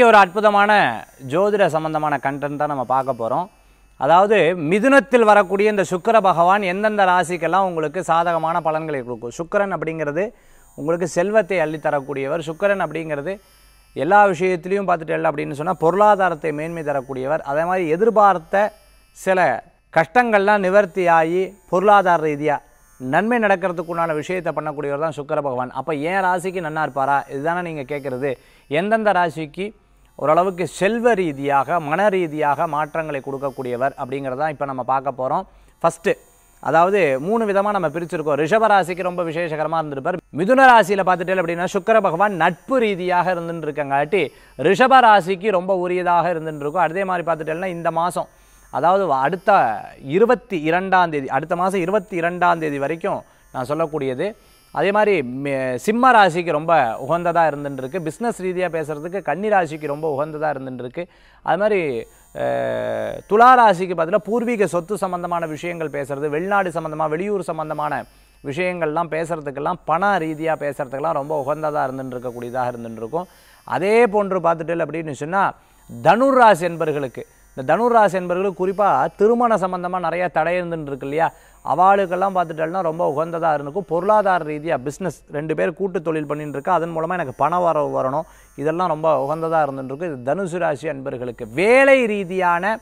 இன்றைக்கி ஒரு அற்புதமான ஜோதிட சம்பந்தமான கண்டென்ட் தான் நம்ம பார்க்க போகிறோம் அதாவது மிதுனத்தில் வரக்கூடிய இந்த சுக்கர பகவான் எந்தெந்த ராசிக்கெல்லாம் உங்களுக்கு சாதகமான பலன்களை கொடுக்கும் சுக்கரன் அப்படிங்கிறது உங்களுக்கு செல்வத்தை அள்ளித்தரக்கூடியவர் சுக்கரன் அப்படிங்கிறது எல்லா விஷயத்திலையும் பார்த்துட்டு அப்படின்னு சொன்னால் பொருளாதாரத்தை மேன்மை தரக்கூடியவர் அதே மாதிரி எதிர்பார்த்த சில கஷ்டங்கள்லாம் நிவர்த்தி ஆகி பொருளாதார ரீதியாக நன்மை நடக்கிறதுக்குண்டான விஷயத்தை பண்ணக்கூடியவர் தான் சுக்கர பகவான் அப்போ ஏன் ராசிக்கு நன்னா இருப்பாரா இதுதானே நீங்கள் கேட்குறது எந்தெந்த ராசிக்கு ஓரளவுக்கு செல்வ ரீதியாக மன ரீதியாக மாற்றங்களை கொடுக்கக்கூடியவர் அப்படிங்கிறதான் இப்போ நம்ம பார்க்க போகிறோம் ஃபஸ்ட்டு அதாவது மூணு விதமாக நம்ம பிரிச்சிருக்கோம் ரிஷபராசிக்கு ரொம்ப விசேஷகரமாக இருந்திருப்பார் மிதுன ராசியில் பார்த்துட்டே அப்படின்னா சுக்கர பகவான் நட்பு ரீதியாக இருந்துட்டு இருக்கங்காட்டி ரிஷபராசிக்கு ரொம்ப உரியதாக இருந்துட்டு இருக்கும் அதே மாதிரி பார்த்துட்டேன்னா இந்த மாதம் அதாவது அடுத்த இருபத்தி இரண்டாம் தேதி அடுத்த மாதம் இருபத்தி இரண்டாம் தேதி வரைக்கும் நான் சொல்லக்கூடியது அதே மாதிரி சிம்ம ராசிக்கு ரொம்ப உகந்ததாக இருந்துட்டுருக்கு பிஸ்னஸ் ரீதியாக பேசுகிறதுக்கு கன்னி ராசிக்கு ரொம்ப உகந்ததாக இருந்துட்டுருக்கு அது மாதிரி துலா ராசிக்கு பார்த்தீங்கன்னா பூர்வீக சொத்து சம்மந்தமான விஷயங்கள் பேசுகிறது வெளிநாடு சம்மந்தமாக வெளியூர் சம்மந்தமான விஷயங்கள்லாம் பேசுகிறதுக்கெல்லாம் பண ரீதியாக பேசுகிறதுக்கெல்லாம் ரொம்ப உகந்ததாக இருந்துட்டுருக்கக்கூடியதாக இருந்துட்டுருக்கும் அதே போன்று பார்த்துட்டு அப்படின்னு சொன்னால் தனுர் ராசி என்பர்களுக்கு இந்த தனுராசி என்பவர்களுக்கு குறிப்பாக திருமண சம்மந்தமாக நிறையா தடை இருந்துன்னு இருக்கு இல்லையா அவாளுக்கெல்லாம் பார்த்துட்டாலும் ரொம்ப உகந்ததாக இருக்கும் பொருளாதார ரீதியாக பிஸ்னஸ் ரெண்டு பேர் கூட்டு தொழில் பண்ணிட்டு இருக்கா அதன் மூலமாக எனக்கு பண வரவு வரணும் இதெல்லாம் ரொம்ப உகந்ததாக இருந்துருக்கு இது தனுசு ராசி அன்பர்களுக்கு வேலை ரீதியான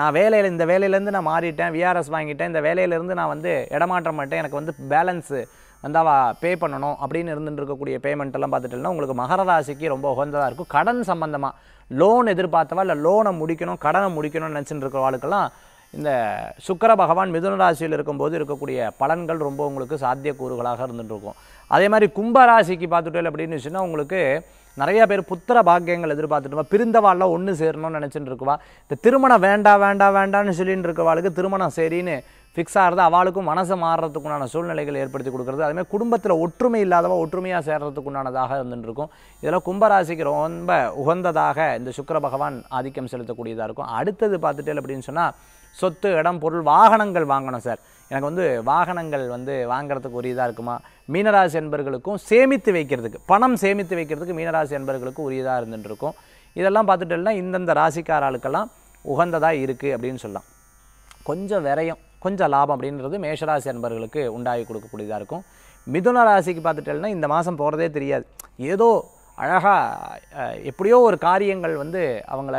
நான் வேலையில் இந்த வேலையிலேருந்து நான் மாறிட்டேன் விஆர்எஸ் வாங்கிட்டேன் இந்த வேலையிலேருந்து நான் வந்து இடமாற்ற மாட்டேன் எனக்கு வந்து பேலன்ஸு இந்தாவா பே பண்ணணும் அப்படின்னு இருந்துட்டு இருக்கக்கூடிய பேமெண்ட்டெல்லாம் பார்த்துட்டோம்னா உங்களுக்கு மகர ராசிக்கு ரொம்ப உகந்ததாக இருக்கும் கடன் சம்மந்தமாக லோன் எதிர்பார்த்தவா இல்லை லோனை முடிக்கணும் கடனை முடிக்கணும்னு நினச்சிட்டு இருக்கிற ஆளுக்கெல்லாம் இந்த சுக்கர பகவான் மிதுன ராசியில் இருக்கும்போது இருக்கக்கூடிய பலன்கள் ரொம்ப உங்களுக்கு சாத்தியக்கூறுகளாக இருந்துட்டு இருக்கும் அதே மாதிரி கும்பராசிக்கு ராசிக்கு பார்த்துட்டோம் அப்படின்னு வச்சுன்னா உங்களுக்கு நிறைய பேர் புத்திர பாக்கியங்கள் எதிர்பார்த்துட்டு பிரிந்தவாள்லாம் ஒன்று சேரணும்னு நினச்சிட்டு இருக்குவா இந்த திருமணம் வேண்டாம் வேண்டாம் வேண்டாம்னு சொல்லிட்டு இருக்கவாளுக்கு திருமணம் சரின்னு ஃபிக்ஸ் ஆகிறது அவளுக்கும் மனசை மாறுறதுக்குண்டான சூழ்நிலைகள் ஏற்படுத்தி கொடுக்குறது அதுமாதிரி குடும்பத்தில் ஒற்றுமை இல்லாதவா ஒற்றுமையாக சேர்றதுக்குண்டானதாக இருந்துருக்கும் இதெல்லாம் கும்பராசிக்கு ரொம்ப உகந்ததாக இந்த சுக்கர பகவான் ஆதிக்கம் செலுத்தக்கூடியதாக இருக்கும் அடுத்தது பார்த்துட்டு அப்படின்னு சொன்னால் சொத்து இடம் பொருள் வாகனங்கள் வாங்கணும் சார் எனக்கு வந்து வாகனங்கள் வந்து வாங்கிறதுக்கு உரியதாக இருக்குமா மீனராசி என்பர்களுக்கும் சேமித்து வைக்கிறதுக்கு பணம் சேமித்து வைக்கிறதுக்கு மீனராசி என்பர்களுக்கு உரியதாக இருந்துகிட்டு இதெல்லாம் இதெல்லாம் இல்லைன்னா இந்தந்த ராசிக்காராளுக்கெல்லாம் உகந்ததாக இருக்குது அப்படின்னு சொல்லலாம் கொஞ்சம் விரையும் கொஞ்சம் லாபம் அப்படின்றது மேஷராசி அன்பர்களுக்கு உண்டாகி கொடுக்கக்கூடியதாக இருக்கும் மிதுன ராசிக்கு பார்த்துட்டேன்னா இந்த மாதம் போகிறதே தெரியாது ஏதோ அழகாக எப்படியோ ஒரு காரியங்கள் வந்து அவங்கள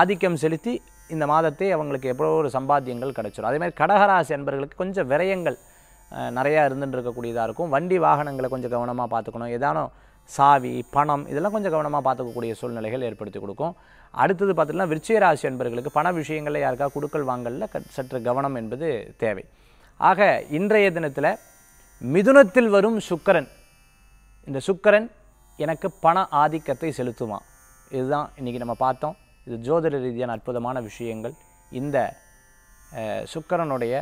ஆதிக்கம் செலுத்தி இந்த மாதத்தை அவங்களுக்கு எப்படியோ ஒரு சம்பாத்தியங்கள் கிடச்சிடும் அதேமாதிரி கடகராசி அன்பர்களுக்கு கொஞ்சம் விரயங்கள் நிறையா இருந்துட்டு இருக்கக்கூடியதாக இருக்கும் வண்டி வாகனங்களை கொஞ்சம் கவனமாக பார்த்துக்கணும் ஏதானோ சாவி பணம் இதெல்லாம் கொஞ்சம் கவனமாக பார்த்துக்கக்கூடிய சூழ்நிலைகள் ஏற்படுத்தி கொடுக்கும் அடுத்தது பார்த்திங்கன்னா ராசி அன்பர்களுக்கு பண விஷயங்களில் யாருக்கா கொடுக்கல் வாங்கலில் சற்று கவனம் என்பது தேவை ஆக இன்றைய தினத்தில் மிதுனத்தில் வரும் சுக்கரன் இந்த சுக்கரன் எனக்கு பண ஆதிக்கத்தை செலுத்துவான் இதுதான் இன்றைக்கி நம்ம பார்த்தோம் இது ஜோதிட ரீதியான அற்புதமான விஷயங்கள் இந்த சுக்கரனுடைய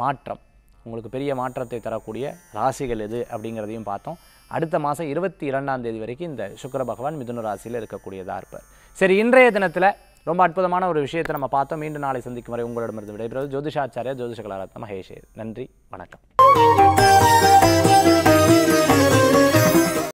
மாற்றம் உங்களுக்கு பெரிய மாற்றத்தை தரக்கூடிய ராசிகள் எது அப்படிங்கிறதையும் பார்த்தோம் அடுத்த மாதம் இருபத்தி இரண்டாம் தேதி வரைக்கும் இந்த சுக்கர பகவான் மிதுன ராசியில் இருக்கக்கூடியதாக இருப்பார் சரி இன்றைய தினத்தில் ரொம்ப அற்புதமான ஒரு விஷயத்தை நம்ம பார்த்தோம் மீண்டும் நாளை சந்திக்கும் வரை உங்களிடமிருந்து விடைபெறுவது ஜோதிஷாச்சாரியா ஜோதிஷ கலாரத்ன மகேஷ் நன்றி வணக்கம்